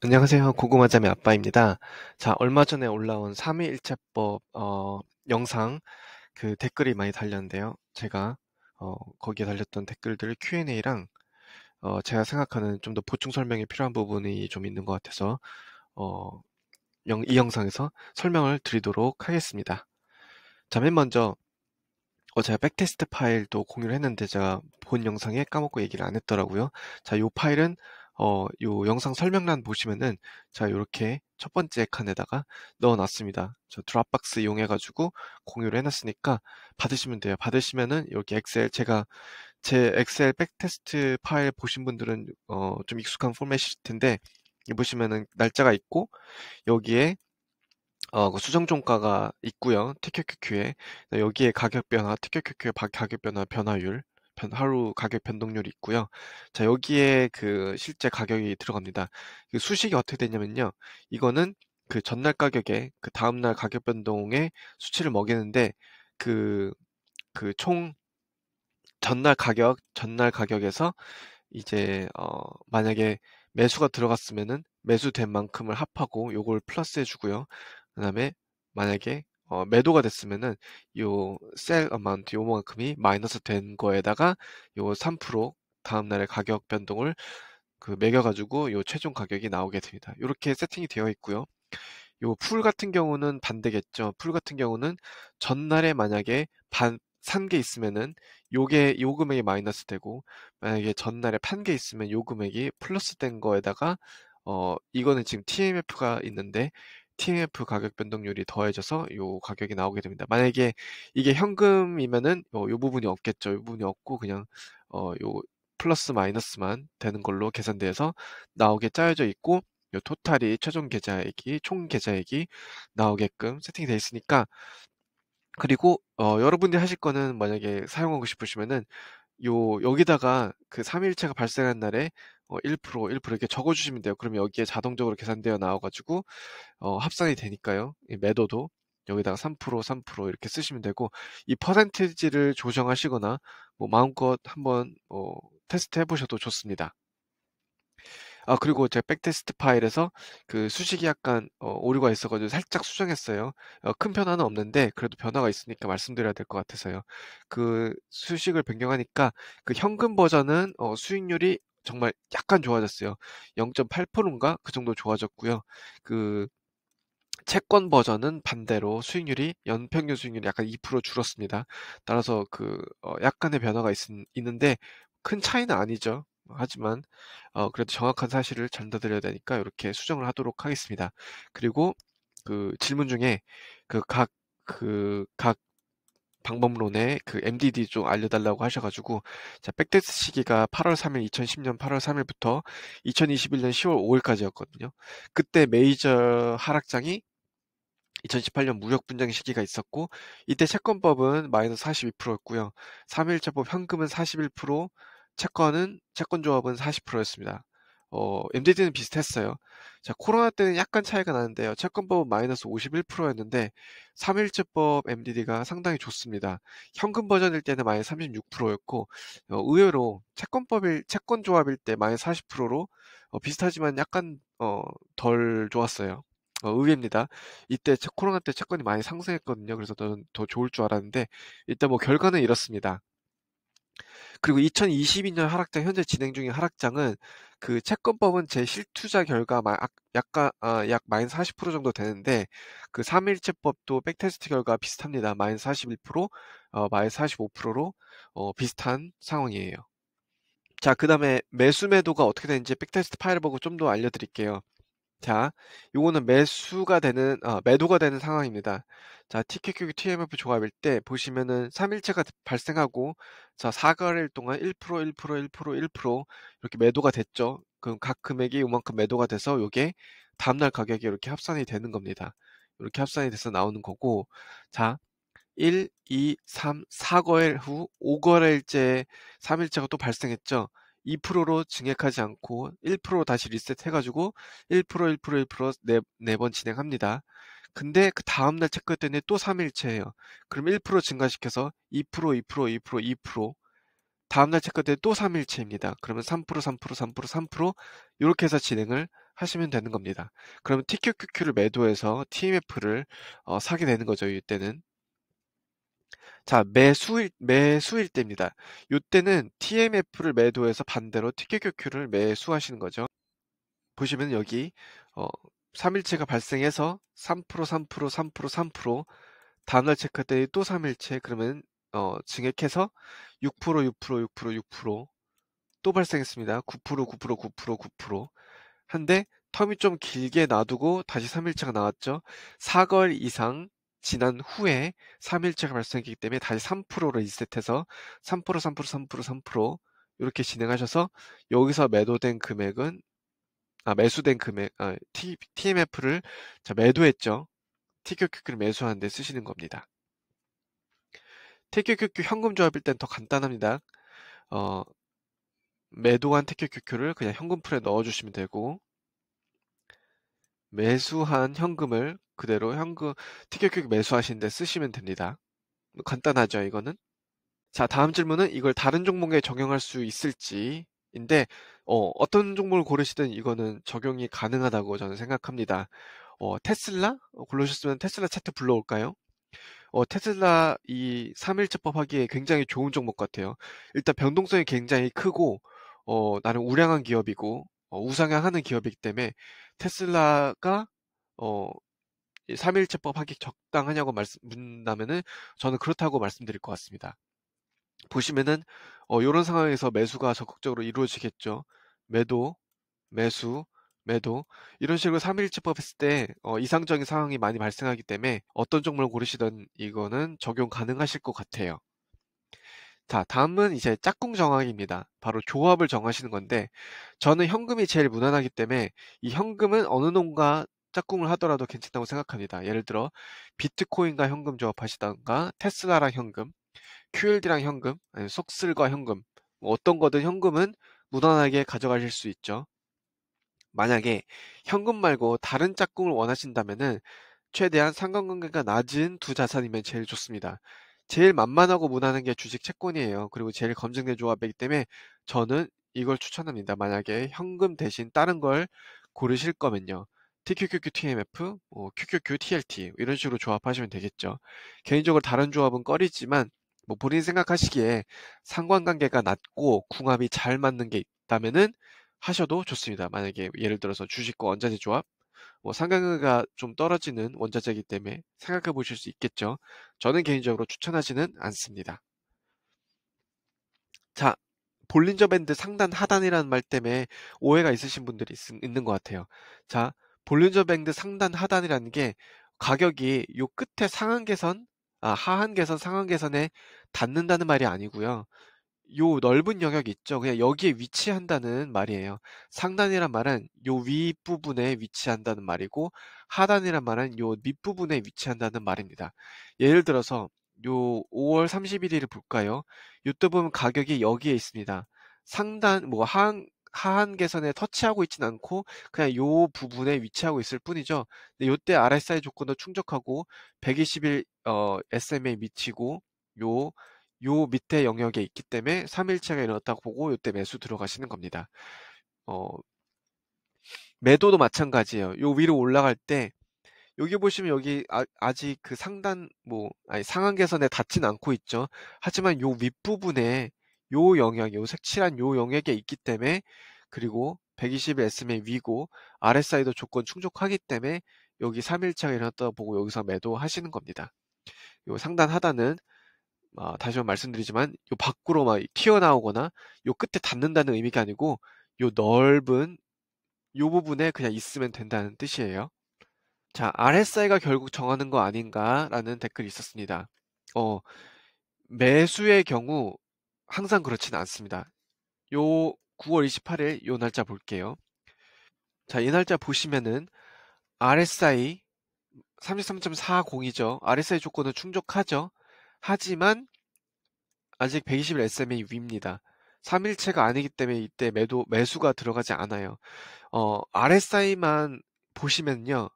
안녕하세요. 고구마자매 아빠입니다. 자, 얼마 전에 올라온 3위일체법 어, 영상 그 댓글이 많이 달렸는데요. 제가 어, 거기에 달렸던 댓글들을 Q&A랑 어, 제가 생각하는 좀 더 보충 설명이 필요한 부분이 좀 있는 것 같아서 어, 영, 이 영상에서 설명을 드리도록 하겠습니다. 자, 맨 먼저 어, 제가 백테스트 파일도 공유를 했는데 제가 본 영상에 까먹고 얘기를 안 했더라고요. 자, 이 파일은 어, 요 영상 설명란 보시면은 자, 요렇게 첫 번째 칸에다가 넣어놨습니다. 저 드랍박스 이용해가지고 공유를 해놨으니까 받으시면 돼요. 받으시면은 여기 엑셀 제가 제 엑셀 백테스트 파일 보신 분들은 어, 좀 익숙한 포맷일 텐데 이 보시면은 날짜가 있고 여기에 어, 그 수정 종가가 있고요. 티켓 큐큐에 여기에 가격 변화, 티켓 큐큐의 가격 변화, 변화율 하루 가격 변동률이 있고요. 자, 여기에 그 실제 가격이 들어갑니다. 그 수식이 어떻게 되냐면요. 이거는 그 전날 가격에 그 다음날 가격 변동의 수치를 먹이는데 그 그 총 전날 가격 전날 가격에서 이제 어 만약에 매수가 들어갔으면은 매수된 만큼을 합하고 요걸 플러스 해주고요. 그다음에 만약에 어, 매도가 됐으면은 요셀 어마운트 요만큼이 마이너스 된 거에다가 요 3% 다음 날의 가격 변동을 그 매겨 가지고 요 최종 가격이 나오게 됩니다. 이렇게 세팅이 되어 있고요. 요 풀 같은 경우는 반대겠죠. 풀 같은 경우는 전날에 만약에 반 산 게 있으면은 요게 요 금액이 마이너스 되고 만약에 전날에 판 게 있으면 요 금액이 플러스 된 거에다가 어 이거는 지금 TMF가 있는데 TF 가격 변동률이 더해져서 요 가격이 나오게 됩니다. 만약에 이게 현금이면은 어, 요 부분이 없겠죠. 요 부분이 없고 그냥 어, 요 플러스 마이너스만 되는 걸로 계산돼서 나오게 짜여져 있고 요 토탈이 최종 계좌액이 총 계좌액이 나오게끔 세팅이 돼 있으니까 그리고 어, 여러분들이 하실 거는 만약에 사용하고 싶으시면은 요 여기다가 그 3일차가 발생한 날에 어, 1% 1% 이렇게 적어주시면 돼요. 그럼 여기에 자동적으로 계산되어 나와가지고 어, 합산이 되니까요. 매도도 여기다가 3% 3% 이렇게 쓰시면 되고 이 퍼센티지를 조정하시거나 뭐 마음껏 한번 어, 테스트 해보셔도 좋습니다. 아 그리고 제가 백테스트 파일에서 그 수식이 약간 어, 오류가 있어가지고 살짝 수정했어요. 어, 큰 변화는 없는데 그래도 변화가 있으니까 말씀드려야 될 것 같아서요. 그 수식을 변경하니까 그 현금 버전은 어, 수익률이 정말 약간 좋아졌어요. 0.8%인가 그 정도 좋아졌고요. 그 채권 버전은 반대로 수익률이 연평균 수익률이 약간 2% 줄었습니다. 따라서 그 어, 약간의 변화가 있, 있는데 큰 차이는 아니죠. 하지만 어, 그래도 정확한 사실을 전달드려야 되니까 이렇게 수정을 하도록 하겠습니다. 그리고 그 질문 중에 그 각 그각 그 방법론의 그 MDD 좀 알려달라고 하셔가지고 자 백테스트 시기가 8월 3일 2010년 8월 3일부터 2021년 10월 5일까지였거든요. 그때 메이저 하락장이 2018년 무력 분쟁 시기가 있었고 이때 채권법은 마이너스 42%였고요. 3일차법 현금은 41%, 채권은 채권 조합은 40%였습니다. 어, MJD는 비슷했어요. 자, 코로나 때는 약간 차이가 나는데요. 채권법은 마이너스 51%였는데, 3일째법 MDD가 상당히 좋습니다. 현금 버전일 때는 마이너스 36%였고, 어, 의외로 채권법일, 채권 조합일 때 마이너스 40%로 어, 비슷하지만 약간, 어, 덜 좋았어요. 어, 의외입니다. 이때 코로나 때 채권이 많이 상승했거든요. 그래서 저는 더 좋을 줄 알았는데, 일단 뭐 결과는 이렇습니다. 그리고 2022년 하락장 현재 진행 중인 하락장은 그 채권법은 제실투자 결과 약간 아, 약 마이너스 40% 정도 되는데 그3일채법도 백테스트 결과 비슷합니다. 마이너스 41% 어, 마이너스 45%로 어, 비슷한 상황이에요. 자, 그 다음에 매수 매도가 어떻게 되는지 백테스트 파일 을 보고 좀 더 알려드릴게요. 자, 요거는 매수가 되는, 아, 매도가 되는 상황입니다. 자, TQQQ TMF 조합일 때 보시면은 3일체가 발생하고, 자, 4거래일 동안 1%, 1%, 1%, 1% 이렇게 매도가 됐죠. 그럼 각 금액이 요만큼 매도가 돼서 요게 다음날 가격이 이렇게 합산이 되는 겁니다. 이렇게 합산이 돼서 나오는 거고, 자, 1, 2, 3, 4거래일 후 5거래일째 3일째가 또 발생했죠. 2%로 증액하지 않고 1%로 다시 리셋해가지고 1% 1% 1% 네, 네 번 진행합니다. 근데 그 다음날 체크했더니 또 3일체예요. 그럼 1% 증가시켜서 2% 2% 2% 2% 다음날 체크했더니 또 3일체입니다. 그러면 3% 3% 3% 3% 이렇게 해서 진행을 하시면 되는 겁니다. 그러면 TQQQ를 매도해서 TMF를 어, 사게 되는 거죠. 이때는. 자, 매수일, 매수일 때입니다. 이때는 TMF를 매도해서 반대로 티켓교큐를 매수하시는 거죠. 보시면 여기 어, 3일체가 발생해서 3% 3% 3% 3%다음 체크 때 또 3일체 그러면 어, 증액해서 6% 6% 6% 6%, 6%, 또 발생했습니다. 9% 9% 9% 9% 한데 텀이 좀 길게 놔두고 다시 3일차가 나왔죠. 4개월 이상 지난 후에 3일째가 발생했기 때문에 다시 3%로 리셋해서 3% 3% 3% 3% 이렇게 진행하셔서 여기서 매도된 금액은 아 매수된 금액 아, T, TMF를 자 매도했죠. TQQQ를 매수하는데 쓰시는 겁니다. TQQQ 현금 조합일 땐 더 간단합니다. 어, 매도한 TQQQ를 그냥 현금풀에 넣어주시면 되고 매수한 현금을 그대로 현금 그 티격격 매수하시는데 쓰시면 됩니다. 뭐 간단하죠, 이거는? 자, 다음 질문은 이걸 다른 종목에 적용할 수 있을지 인데 어, 어떤 종목을 고르시든 이거는 적용이 가능하다고 저는 생각합니다. 어, 테슬라 어, 고르셨으면 테슬라 차트 불러올까요? 어, 테슬라 이 3일차법 하기에 굉장히 좋은 종목 같아요. 일단 변동성이 굉장히 크고 어, 나는 우량한 기업이고 어, 우상향하는 기업이기 때문에 테슬라가 어, 3일체법 하기 적당하냐고 말씀, 묻는다면은 저는 그렇다고 말씀드릴 것 같습니다. 보시면은, 어, 요런 상황에서 매수가 적극적으로 이루어지겠죠. 매도, 매수, 매도. 이런 식으로 3일체법 했을 때, 어, 이상적인 상황이 많이 발생하기 때문에 어떤 종목을 고르시던 이거는 적용 가능하실 것 같아요. 자, 다음은 이제 짝꿍 정황입니다 바로 조합을 정하시는 건데, 저는 현금이 제일 무난하기 때문에 이 현금은 어느 놈과 짝꿍을 하더라도 괜찮다고 생각합니다. 예를 들어 비트코인과 현금 조합하시던가 테슬라랑 현금, QLD랑 현금, 아니면 속슬과 현금 뭐 어떤 거든 현금은 무난하게 가져가실 수 있죠. 만약에 현금 말고 다른 짝꿍을 원하신다면은 최대한 상관관계가 낮은 두 자산이면 제일 좋습니다. 제일 만만하고 무난한 게 주식 채권이에요. 그리고 제일 검증된 조합이기 때문에 저는 이걸 추천합니다. 만약에 현금 대신 다른 걸 고르실 거면요. TQQQTMF, 뭐 QQQTLT 이런 식으로 조합하시면 되겠죠. 개인적으로 다른 조합은 꺼리지만 뭐 본인 생각하시기에 상관관계가 낮고 궁합이 잘 맞는 게 있다면은 하셔도 좋습니다. 만약에 예를 들어서 주식과 원자재 조합, 뭐 상관관계가 좀 떨어지는 원자재이기 때문에 생각해 보실 수 있겠죠. 저는 개인적으로 추천하지는 않습니다. 자, 볼린저 밴드 상단 하단이라는 말 때문에 오해가 있으신 분들이 있, 는것 같아요. 자, 볼린저 밴드 상단 하단이라는 게 가격이 요 끝에 상한 개선, 아, 하한 개선, 상한 개선에 닿는다는 말이 아니고요. 요 넓은 영역 있죠. 그냥 여기에 위치한다는 말이에요. 상단이란 말은 요 윗부분에 위치한다는 말이고 하단이란 말은 요 밑부분에 위치한다는 말입니다. 예를 들어서 요 5월 31일을 볼까요? 요때 보면 가격이 여기에 있습니다. 상단 뭐하한 하한 개선에 터치하고 있진 않고 그냥 요 부분에 위치하고 있을 뿐이죠. 근데 요때 RSI 조건도 충족하고 121 어, SMA 미치고 요요 요 밑에 영역에 있기 때문에 3일차가 일어났다고 보고 요때 매수 들어가시는 겁니다. 어, 매도도 마찬가지예요. 요 위로 올라갈 때 여기 보시면 여기 아, 직그 상단 뭐 아니 상한 개선에 닿진 않고 있죠. 하지만 요 윗부분에 요 영역, 요 색칠한 요 영역에 있기 때문에 그리고 121SM의 위고 RSI도 조건 충족하기 때문에 여기 3일차가 일어났다 보고 여기서 매도하시는 겁니다. 요 상단 하단은 어, 아, 다시 한번 말씀드리지만 요 밖으로 막 튀어나오거나 요 끝에 닿는다는 의미가 아니고 요 넓은 요 부분에 그냥 있으면 된다는 뜻이에요. 자, RSI가 결국 정하는 거 아닌가라는 댓글이 있었습니다. 어, 매수의 경우 항상 그렇진 않습니다. 요 9월 28일 요 날짜 볼게요. 자, 이 날짜 보시면은 RSI 33.40이죠. RSI 조건은 충족하죠. 하지만 아직 1 2 0 SMA 위입니다. 3일체가 아니기 때문에 이때 매도 매수가 들어가지 않아요. 어, RSI만 보시면요.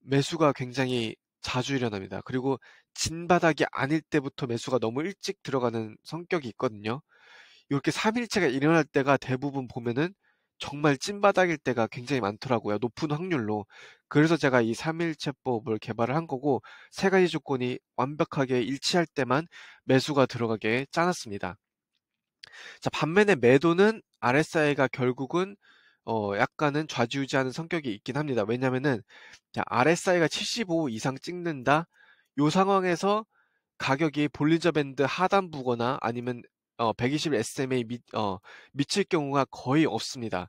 매수가 굉장히 자주 일어납니다. 그리고 진바닥이 아닐 때부터 매수가 너무 일찍 들어가는 성격이 있거든요. 이렇게 3일째가 일어날 때가 대부분 보면은 정말 찐바닥일 때가 굉장히 많더라고요. 높은 확률로. 그래서 제가 이 3일체법을 개발을 한 거고 세 가지 조건이 완벽하게 일치할 때만 매수가 들어가게 짜놨습니다. 자, 반면에 매도는 RSI가 결국은 어, 약간은 좌지우지하는 성격이 있긴 합니다. 왜냐면은 자, RSI가 75 이상 찍는다. 요 상황에서 가격이 볼린저 밴드 하단부거나 아니면 어, 120 SMA 미, 어, 미칠 경우가 거의 없습니다.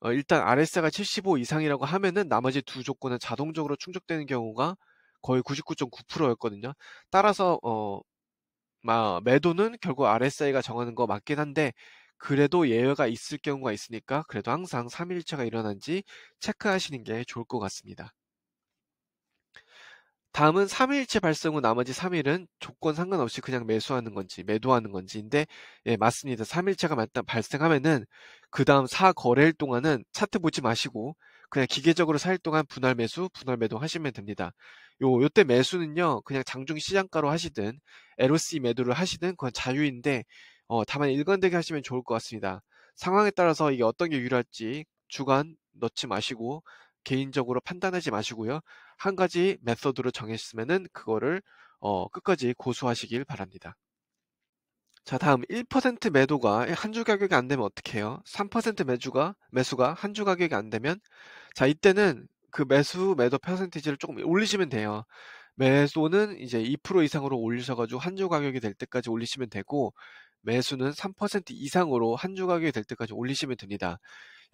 어, 일단 RS가 i 75 이상이라고 하면은 나머지 두 조건은 자동적으로 충족되는 경우가 거의 99.9%였거든요. 따라서 어, 마, 매도는 결국 RSI가 정하는 거 맞긴 한데 그래도 예외가 있을 경우가 있으니까 그래도 항상 3일차가 일어난지 체크하시는 게 좋을 것 같습니다. 다음은 3일치 발생 후 나머지 3일은 조건 상관없이 그냥 매수하는 건지 매도하는 건지인데 예 맞습니다. 3일차가 맞다 발생하면은 그 다음 4거래일 동안은 차트 보지 마시고 그냥 기계적으로 4일 동안 분할 매수 분할 매도 하시면 됩니다. 요 요때 매수는요 그냥 장중 시장가로 하시든 LOC 매도를 하시든 그건 자유인데 어 다만 일관되게 하시면 좋을 것 같습니다. 상황에 따라서 이게 어떤 게 유리할지 주간 넣지 마시고 개인적으로 판단하지 마시고요. 한 가지 메소드로 정했으면은 그거를 어, 끝까지 고수하시길 바랍니다. 자, 다음 1% 매도가 한 주 가격이 안 되면 어떻게 해요? 3% 매주가 매수가 한 주 가격이 안 되면 자, 이때는 그 매수 매도 퍼센티지를 조금 올리시면 돼요. 매수는 이제 2% 이상으로 올리셔가지고 한 주 가격이 될 때까지 올리시면 되고 매수는 3% 이상으로 한 주 가격이 될 때까지 올리시면 됩니다.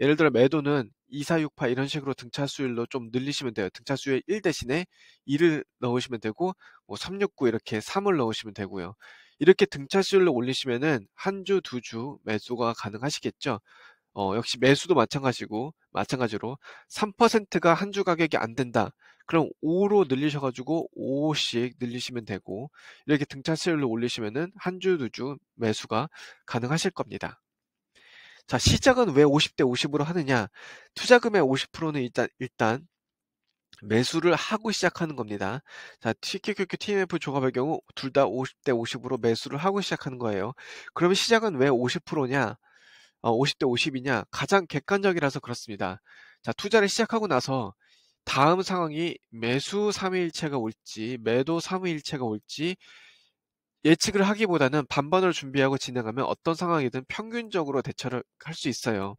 예를 들어 매도는 2468 이런 식으로 등차수율로 좀 늘리시면 돼요. 등차수율 1 대신에 2를 넣으시면 되고 뭐369 이렇게 3을 넣으시면 되고요. 이렇게 등차수율로 올리시면은 한 주, 두 주 매수가 가능하시겠죠. 어, 역시 매수도 마찬가지고 마찬가지로 3%가 한 주 가격이 안 된다. 그럼 5로 늘리셔 가지고 5씩 늘리시면 되고 이렇게 등차수율로 올리시면은 한 주, 두 주 매수가 가능하실 겁니다. 자, 시작은 왜 50대 50으로 하느냐? 투자금의 50%는 일단, 일단 매수를 하고 시작하는 겁니다. 자, TQQQ, TMF 조합의 경우 둘 다 50대 50으로 매수를 하고 시작하는 거예요. 그러면 시작은 왜 50%냐? 어, 50대 50이냐? 가장 객관적이라서 그렇습니다. 자, 투자를 시작하고 나서 다음 상황이 매수 3일체가 올지, 매도 3일체가 올지, 예측을 하기보다는 반반을 준비하고 진행하면 어떤 상황이든 평균적으로 대처를 할 수 있어요.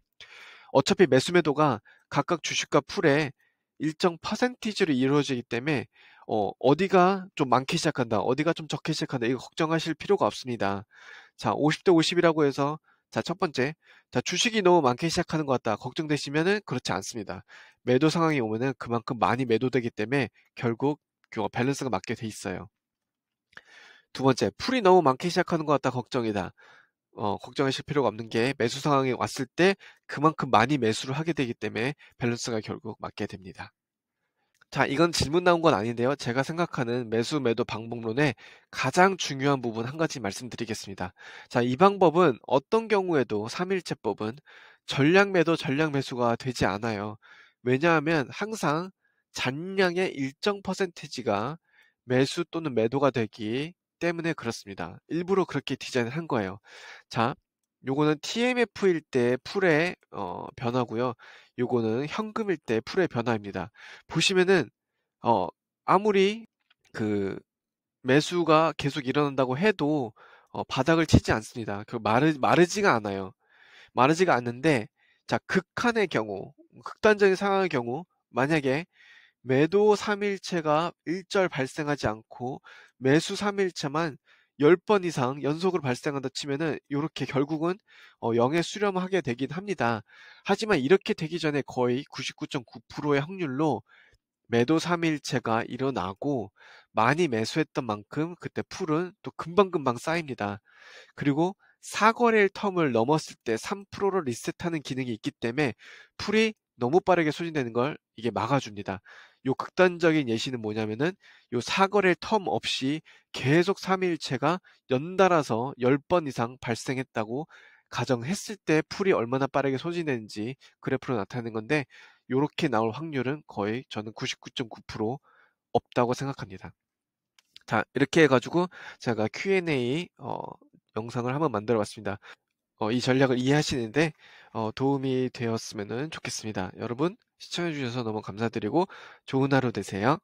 어차피 매수 매도가 각각 주식과 풀에 일정 퍼센티지로 이루어지기 때문에 어, 어디가 좀많게 시작한다, 어디가 좀 적게 시작한다, 이거 걱정하실 필요가 없습니다. 자, 50대 50이라고 해서, 자, 첫 번째, 자, 주식이 너무 많게 시작하는 것 같다, 걱정되시면은 그렇지 않습니다. 매도 상황이 오면은 그만큼 많이 매도되기 때문에 결국 밸런스가 맞게 돼 있어요. 두 번째, 풀이 너무 많게 시작하는 것 같다 걱정이다. 어, 걱정하실 필요가 없는 게 매수 상황에 왔을 때 그만큼 많이 매수를 하게 되기 때문에 밸런스가 결국 맞게 됩니다. 자, 이건 질문 나온 건 아닌데요. 제가 생각하는 매수 매도 방법론의 가장 중요한 부분 한 가지 말씀드리겠습니다. 자, 이 방법은 어떤 경우에도 3일체법은 전량 매도 전량 매수가 되지 않아요. 왜냐하면 항상 잔량의 일정 퍼센티지가 매수 또는 매도가 되기 때문에 그렇습니다. 일부러 그렇게 디자인을 한 거예요. 자, 요거는 TMF일 때 풀의 어, 변화고요. 요거는 현금일 때 풀의 변화입니다. 보시면은 어, 아무리 그 매수가 계속 일어난다고 해도 어, 바닥을 치지 않습니다. 그 마르 마르지가 않아요. 마르지가 않는데 자 극한의 경우, 극단적인 상황의 경우 만약에 매도 3일체가 1절 발생하지 않고 매수 3일체만 10번 이상 연속으로 발생한다 치면은 이렇게 결국은 어 0에 수렴하게 되긴 합니다. 하지만 이렇게 되기 전에 거의 99.9%의 확률로 매도 3일체가 일어나고 많이 매수했던 만큼 그때 풀은 또 금방금방 쌓입니다. 그리고 사거래일 텀을 넘었을 때3를 리셋하는 기능이 있기 때문에 풀이 너무 빠르게 소진되는 걸 이게 막아줍니다. 요 극단적인 예시는 뭐냐면은 요사거리텀 없이 계속 3일체가 연달아서 1 0번 이상 발생했다고 가정했을 때 풀이 얼마나 빠르게 소진했는지 그래프로 나타내는 건데 요렇게 나올 확률은 거의 저는 99.9% 없다고 생각합니다. 자, 이렇게 해가지고 제가 Q&A 어, 영상을 한번 만들어 봤습니다. 어, 이 전략을 이해하시는데 어, 도움이 되었으면 좋겠습니다. 여러분 시청해주셔서 너무 감사드리고 좋은 하루 되세요.